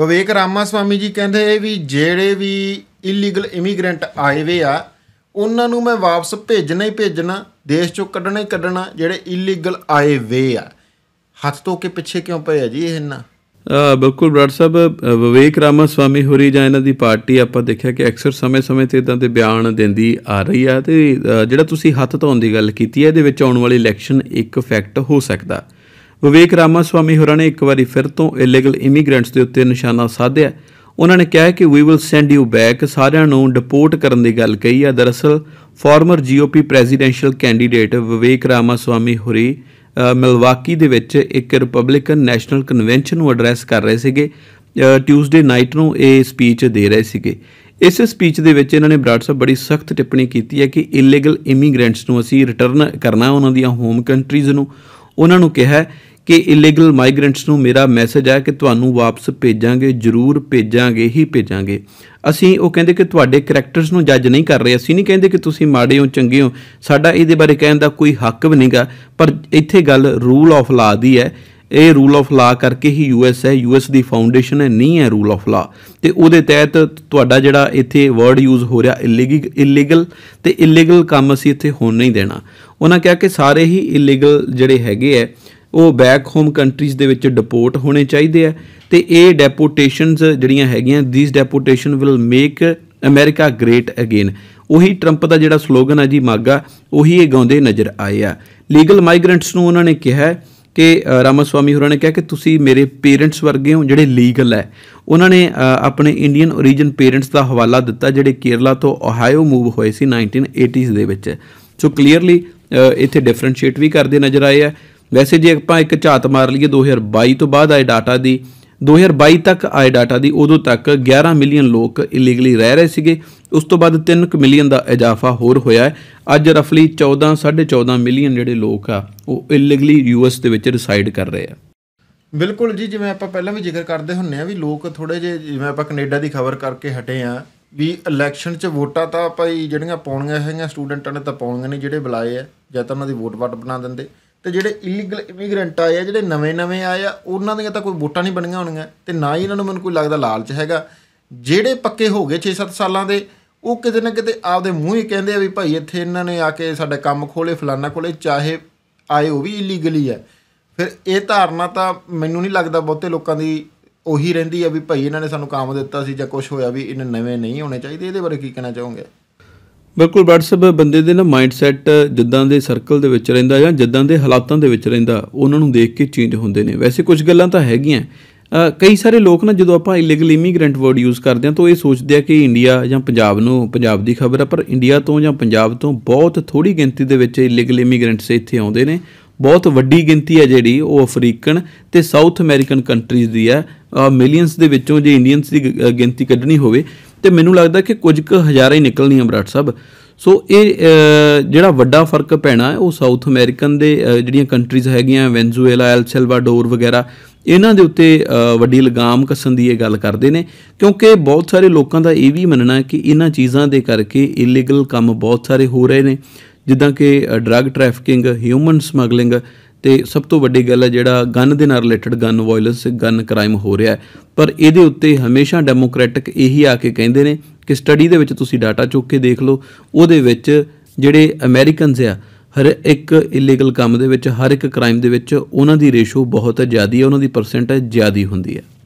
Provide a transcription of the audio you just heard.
ਵਿਵੇਕ ਰਾਮਾਸਵਾਮੀ ਜੀ ਕਹਿੰਦੇ ਵੀ ਜਿਹੜੇ ਵੀ ਇਲੀਗਲ ਇਮੀਗ੍ਰੈਂਟ ਆਏ ਵੇ ਆ ਉਹਨਾਂ ਨੂੰ ਮੈਂ ਵਾਪਸ ਭੇਜਣਾ ਹੀ ਭੇਜਣਾ ਦੇਸ਼ ਚੋਂ ਕੱਢਣਾ ਹੀ ਕੱਢਣਾ ਜਿਹੜੇ ਇਲੀਗਲ ਆਏ ਵੇ ਆ ਹੱਥ ਤੋਂ ਕੇ ਪਿੱਛੇ ਕਿਉਂ ਪਏ ਆ ਜੀ ਇਹਨਾਂ ਬਿਲਕੁਲ ਬ੍ਰਦਰ ਸਾਹਿਬ ਵਿਵੇਕ ਰਾਮਾਸਵਾਮੀ ਹੋਰੀ ਜਾਂ ਇਹਨਾਂ ਦੀ ਪਾਰਟੀ ਆਪਾਂ ਦੇਖਿਆ ਕਿ ਅਕਸਰ ਸਮੇਂ-ਸਮੇਂ ਤੇ ਇਦਾਂ ਦੇ ਬਿਆਨ ਦਿੰਦੀ ਆ ਰਹੀ ਆ ਤੇ ਜਿਹੜਾ ਤੁਸੀਂ ਹੱਥ ਧੋਣ ਦੀ ਗੱਲ ਕੀਤੀ ਹੈ ਇਹਦੇ ਵਿੱਚ ਆਉਣ ਵਾਲੀ ਇਲੈਕਸ਼ਨ ਇੱਕ ਫੈਕਟ ਹੋ ਸਕਦਾ ਵਿਵੇਕ ਰਾਮਾਸਵਾਮੀ ਹੋਰਾਂ ਨੇ ਇੱਕ ਵਾਰੀ ਫਿਰ ਤੋਂ ਇਲੀਗਲ ਇਮੀਗ੍ਰੈਂਟਸ ਦੇ ਉੱਤੇ ਨਿਸ਼ਾਨਾ ਸਾਧਿਆ ਉਹਨਾਂ ਨੇ ਕਿਹਾ ਕਿ we will send you back ਸਾਰਿਆਂ ਨੂੰ ਡਿਪੋਰਟ ਕਰਨ ਦੀ ਗੱਲ ਕਹੀ ਆ ਦਰਅਸਲ former GOP presidential candidate Vivek Ramaswamy ਹੋਰੀ ਮਿਲਵਾਕੀ ਦੇ ਵਿੱਚ ਇੱਕ ਰਿਪਬਲਿਕਨ ਨੈਸ਼ਨਲ ਕਨਵੈਨਸ਼ਨ ਨੂੰ ਐਡਰੈਸ ਕਰ ਰਹੇ ਸੀਗੇ ਟਿਊਸਡੇ ਨਾਈਟ ਨੂੰ ਇਹ ਸਪੀਚ ਦੇ ਰਹੇ ਸੀਗੇ ਇਸ ਸਪੀਚ ਦੇ ਵਿੱਚ ਇਹਨਾਂ ਨੇ ਬਰਾੜ ਸਾਹਿਬ ਬੜੀ ਸਖਤ ਟਿੱਪਣੀ ਕੀਤੀ ਹੈ ਕਿ ਇਲੀਗਲ ਇਮੀਗ੍ਰੈਂਟਸ ਨੂੰ ਅਸੀਂ ਰਿਟਰਨ ਕਰਨਾ ਉਹਨਾਂ ਦੀਆਂ ਹੋਮ ਕੰਟਰੀਜ਼ ਨੂੰ ਉਹਨਾਂ ਨੂੰ ਕਿਹਾ ਕਿ ਇਲੀਗਲ ਮਾਈਗ੍ਰੈਂਟਸ ਨੂੰ ਮੇਰਾ ਮੈਸੇਜ ਹੈ ਕਿ ਤੁਹਾਨੂੰ ਵਾਪਸ ਭੇਜਾਂਗੇ ਜ਼ਰੂਰ ਭੇਜਾਂਗੇ ਹੀ ਭੇਜਾਂਗੇ ਅਸੀਂ ਉਹ ਕਹਿੰਦੇ ਕਿ ਤੁਹਾਡੇ ਕੈਰੈਕਟਰਸ ਨੂੰ ਜੱਜ ਨਹੀਂ ਕਰ ਰਹੇ ਅਸੀਂ ਨਹੀਂ ਕਹਿੰਦੇ ਕਿ ਤੁਸੀਂ ਮਾੜੇ ਹੋ ਚੰਗੇ ਹੋ ਸਾਡਾ ਇਹਦੇ ਬਾਰੇ ਕਹਿਣ ਦਾ ਕੋਈ ਹੱਕ ਵੀ ਨਹੀਂਗਾ ਪਰ ਇੱਥੇ ਗੱਲ ਰੂਲ ਆਫ ਲਾ ਦੀ ਹੈ ਇਹ ਰੂਲ ਆਫ ਲਾ ਕਰਕੇ ਹੀ ਯੂਐਸ ਹੈ ਯੂਐਸ ਦੀ ਫਾਊਂਡੇਸ਼ਨ ਹੈ ਨਹੀਂ ਹੈ ਰੂਲ ਆਫ ਲਾ ਤੇ ਉਹਦੇ ਤਹਿਤ ਤੁਹਾਡਾ ਜਿਹੜਾ ਇੱਥੇ ਵਰਡ ਯੂਜ਼ ਹੋ ਰਿਹਾ ਇਲੀਗਲ ਤੇ ਇਲੀਗਲ ਕੰਮ ਅਸੀਂ ਇੱਥੇ ਹੋਣ ਨਹੀਂ ਦੇਣਾ ਉਹਨਾਂ ਕਿਹਾ ਕਿ ਸਾਰੇ ਹੀ ਇਲੀਗਲ ਜਿਹੜੇ ਹੈਗੇ ਐ ਉਹ ਬੈਕ ਹੋਮ ਕੰਟਰੀਜ਼ ਦੇ ਵਿੱਚ ਡਿਪੋਰਟ ਹੋਣੇ ਚਾਹੀਦੇ ਆ ਤੇ ਇਹ ਡੈਪੋਟੇਸ਼ਨਸ ਜਿਹੜੀਆਂ ਹੈਗੀਆਂ these deportation will make America great again ਉਹੀ 트ੰਪ ਦਾ ਜਿਹੜਾ ਸਲੋਗਨ ਆ ਜੀ ਮਾਗਾ ਉਹੀ ਇਹ ਗਾਉਂਦੇ ਨਜ਼ਰ ਆਏ ਆ ਲੀਗਲ ਮਾਈਗ੍ਰੈਂਟਸ ਨੂੰ ਉਹਨਾਂ ਨੇ ਕਿਹਾ ਕਿ ਰਾਮਾਸਵਾਮੀ ਹੋਰਾਂ ਨੇ ਕਿਹਾ ਕਿ ਤੁਸੀਂ ਮੇਰੇ ਪੇਰੈਂਟਸ ਵਰਗੇ ਹੋ ਜਿਹੜੇ ਲੀਗਲ ਹੈ ਉਹਨਾਂ ਨੇ ਆਪਣੇ ਇੰਡੀਅਨ origin ਪੇਰੈਂਟਸ ਦਾ ਹਵਾਲਾ ਦਿੱਤਾ ਜਿਹੜੇ ਕੇਰਲਾ ਤੋਂ ਓਹਾਇਓ ਮੂਵ ਹੋਏ ਸੀ 1980s ਦੇ ਵਿੱਚ ਸੋ ਕਲੀਅਰਲੀ ਇੱਥੇ ਡਿਫਰੈਂਸ਼ੀਏਟ ਵੀ ਕਰਦੇ ਨਜ਼ਰ ਆਏ ਆ ਵੈਸੇ ਜੇ ਆਪਾਂ ਇੱਕ ਝਾਤ ਮਾਰ ਲਈਏ 2022 ਤੋਂ ਬਾਅਦ ਆਏ ਡਾਟਾ ਦੀ 2022 ਤੱਕ ਆਏ ਡਾਟਾ ਦੀ ਉਦੋਂ ਤੱਕ 11 ਮਿਲੀਅਨ ਲੋਕ ਇਲੀਗਲੀ ਰਹਿ ਰਹੇ ਸੀਗੇ ਉਸ ਤੋਂ ਬਾਅਦ 3 ਮਿਲੀਅਨ ਦਾ ਇਜ਼ਾਫਾ ਹੋਰ ਹੋਇਆ ਹੈ ਅੱਜ ਰਫਲੀ 14 14.5 ਮਿਲੀਅਨ ਜਿਹੜੇ ਲੋਕ ਆ ਉਹ ਇਲੀਗਲੀ ਯੂਐਸ ਦੇ ਵਿੱਚ ਰਿਸਾਈਡ ਕਰ ਰਹੇ ਆ ਬਿਲਕੁਲ ਜੀ ਜਿਵੇਂ ਆਪਾਂ ਪਹਿਲਾਂ ਵੀ ਜ਼ਿਕਰ ਕਰਦੇ ਹੁੰਨੇ ਆ ਵੀ ਲੋਕ ਥੋੜੇ ਜੇ ਜਿਵੇਂ ਆਪਾਂ ਕੈਨੇਡਾ ਦੀ ਖਬਰ ਕਰਕੇ ਹਟੇ ਆ ਵੀ ਇਲੈਕਸ਼ਨ 'ਚ ਵੋਟਾਂ ਤਾਂ ਭਾਈ ਜਿਹੜੀਆਂ ਪਾਉਣੀਆਂ ਹੈਗੀਆਂ ਸਟੂਡੈਂਟਾਂ ਨੇ ਤਾਂ ਪਾਉਣੀਆਂ ਨਹੀਂ ਜਿਹੜੇ ਬੁਲਾਏ ਆ ਜਾਂ ਤਾਂ ਉਹਨਾਂ ਦੀ ਵੋਟ ਵਾਟ ਬਣਾ ਦਿੰਦੇ ਤੇ ਜਿਹੜੇ ਇਲੀਗਲ ਇਮੀਗ੍ਰੈਂਟ ਆਏ ਆ ਜਿਹੜੇ ਨਵੇਂ-ਨਵੇਂ ਆਏ ਆ ਉਹਨਾਂ ਦੀਆਂ ਤਾਂ ਕੋਈ ਵੋਟਾਂ ਨਹੀਂ ਬਣੀਆਂ ਹੋਣੀਆਂ ਤੇ ਨਾ ਹੀ ਇਹਨਾਂ ਨੂੰ ਮੈਨੂੰ ਕੋਈ ਲੱਗਦਾ ਲਾਲਚ ਹੈਗਾ ਜਿਹੜੇ ਪੱਕੇ ਹੋ ਗਏ 6-7 ਸਾਲਾਂ ਦੇ ਉਹ ਕਿਤੇ ਨਾ ਕਿਤੇ ਆਪਦੇ ਮੂੰਹ ਹੀ ਕਹਿੰਦੇ ਆ ਵੀ ਭਾਈ ਇੱਥੇ ਇਹਨਾਂ ਨੇ ਆ ਕੇ ਸਾਡਾ ਕੰਮ ਖੋਲੇ ਫਲਾਨਾ ਕੋਲੇ ਚਾਹੇ ਆਏ ਉਹ ਵੀ ਇਲੀਗਲੀ ਆ ਫਿਰ ਇਹ ਧਾਰਨਾ ਤਾਂ ਮੈਨੂੰ ਨਹੀਂ ਲੱਗਦਾ ਬਹੁਤੇ ਲੋਕਾਂ ਦੀ ਉਹੀ ਰਹਿੰਦੀ ਆ ਵੀ ਭਾਈ ਇਹਨਾਂ ਨੇ ਸਾਨੂੰ ਕੰਮ ਦਿੱਤਾ ਸੀ ਜਾਂ ਕੁਝ ਹੋਇਆ ਵੀ ਇਹਨਾਂ ਨਵੇਂ ਨਹੀਂ ਹੋਣੇ ਚਾਹੀਦੇ ਇਹਦੇ ਬਾਰੇ ਕੀ ਕਹਿਣਾ ਚਾਹੋਗੇ ਬਿਲਕੁਲ ਵਟਸਐਪ ਬੰਦੇ ਦੇ ਨਾ ਮਾਈਂਡਸੈਟ ਜਿੱਦਾਂ ਦੇ ਸਰਕਲ ਦੇ ਵਿੱਚ ਰਹਿੰਦਾ ਜਾਂ ਜਿੱਦਾਂ ਦੇ ਹਾਲਾਤਾਂ ਦੇ ਵਿੱਚ ਰਹਿੰਦਾ ਉਹਨਾਂ ਨੂੰ ਦੇਖ ਕੇ ਚੇਂਜ ਹੁੰਦੇ ਨੇ ਵੈਸੇ ਕੁਝ ਗੱਲਾਂ ਤਾਂ ਹੈਗੀਆਂ ਕਈ ਸਾਰੇ ਲੋਕ ਨਾ ਜਦੋਂ ਆਪਾਂ ਇਲੀਗਲ ਇਮੀਗ੍ਰੈਂਟ ਵਰਡ ਯੂਜ਼ ਕਰਦੇ ਆ ਤਾਂ ਇਹ ਸੋਚਦੇ ਆ ਕਿ ਇੰਡੀਆ ਜਾਂ ਪੰਜਾਬ ਨੂੰ ਪੰਜਾਬ ਦੀ ਖਬਰ ਆ ਪਰ ਇੰਡੀਆ ਤੋਂ ਜਾਂ ਪੰਜਾਬ ਤੋਂ ਬਹੁਤ ਥੋੜੀ ਗਿਣਤੀ ਦੇ ਵਿੱਚ ਇਲੀਗਲ ਇਮੀਗ੍ਰੈਂਟਸ ਇੱਥੇ ਆਉਂਦੇ ਨੇ ਬਹੁਤ ਵੱਡੀ ਗਿਣਤੀ ਹੈ ਜਿਹੜੀ ਉਹ ਅਫਰੀਕਨ ਤੇ ਸਾਊਥ ਅਮਰੀਕਨ ਕੰਟਰੀਜ਼ ਦੀ ਹੈ ਮਿਲੀਅਨਸ ਦੇ ਵਿੱਚੋਂ ਜੇ ਇੰਡੀਅਨਸ ਦੀ ਗਿਣਤੀ ਕੱਢਣੀ ਹੋਵੇ ਤੇ ਮੈਨੂੰ ਲੱਗਦਾ ਕਿ ਕੁਝ ਕੁ ਹਜ਼ਾਰਾਂ ਹੀ ਨਿਕਲਣੀਆਂ ਬ੍ਰਾਟ ਸਾਹਿਬ ਸੋ ਇਹ ਜਿਹੜਾ ਵੱਡਾ ਫਰਕ ਪੈਣਾ ਹੈ ਉਹ ਸਾਊਥ ਅਮਰੀਕਨ ਦੇ ਜਿਹੜੀਆਂ ਕੰਟਰੀਜ਼ ਹੈਗੀਆਂ ਵੈਨਜ਼ੂਏਲਾ ਐਲ ਸਲਵਾਡੋਰ ਵਗੈਰਾ ਇਹਨਾਂ ਦੇ ਉੱਤੇ ਵੱਡੀ ਲਗਾਮ ਕੱਸਣ ਦੀ ਇਹ ਗੱਲ ਕਰਦੇ ਨੇ ਕਿਉਂਕਿ ਬਹੁਤ ਸਾਰੇ ਲੋਕਾਂ ਦਾ ਇਹ ਵੀ ਮੰਨਣਾ ਹੈ ਕਿ ਇਹਨਾਂ ਚੀਜ਼ਾਂ ਦੇ ਕਰਕੇ ਇਲੀਗਲ ਕੰਮ ਬਹੁਤ ਸਾਰੇ ਹੋ ਰਹੇ ਨੇ ਜਿੱਦਾਂ ਕਿ ਡਰੱਗ ਟ੍ਰੈਫਿਕਿੰਗ ਹਿਊਮਨ ਸਮਗਲਿੰਗ ਤੇ ਸਭ ਤੋਂ ਵੱਡੀ ਗੱਲ ਹੈ ਜਿਹੜਾ ਗਨ ਦੇ ਨਾਲ related gun violence gun crime ਹੋ ਰਿਹਾ ਹੈ ਪਰ ਇਹਦੇ ਉੱਤੇ ਹਮੇਸ਼ਾ ਡੈਮੋਕ੍ਰੈਟਿਕ ਇਹੀ ਆ ਕੇ ਕਹਿੰਦੇ ਨੇ ਕਿ ਸਟੱਡੀ ਦੇ ਵਿੱਚ ਤੁਸੀਂ ਡਾਟਾ ਚੁੱਕ ਕੇ ਦੇਖ ਲਓ ਉਹਦੇ ਵਿੱਚ ਜਿਹੜੇ ਅਮਰੀਕਨਸ ਆ ਹਰ ਇੱਕ ਇਲੀਗਲ ਕੰਮ ਦੇ ਵਿੱਚ ਹਰ ਇੱਕ ਕ੍ਰਾਈਮ ਦੇ ਵਿੱਚ ਉਹਨਾਂ ਦੀ ਰੇਸ਼ੋ ਬਹੁਤ ਜ਼ਿਆਦੀ ਹੈ ਉਹਨਾਂ ਦੀ ਪਰਸੈਂਟੇਜ ਜ਼ਿਆਦੀ ਹੁੰਦੀ ਹੈ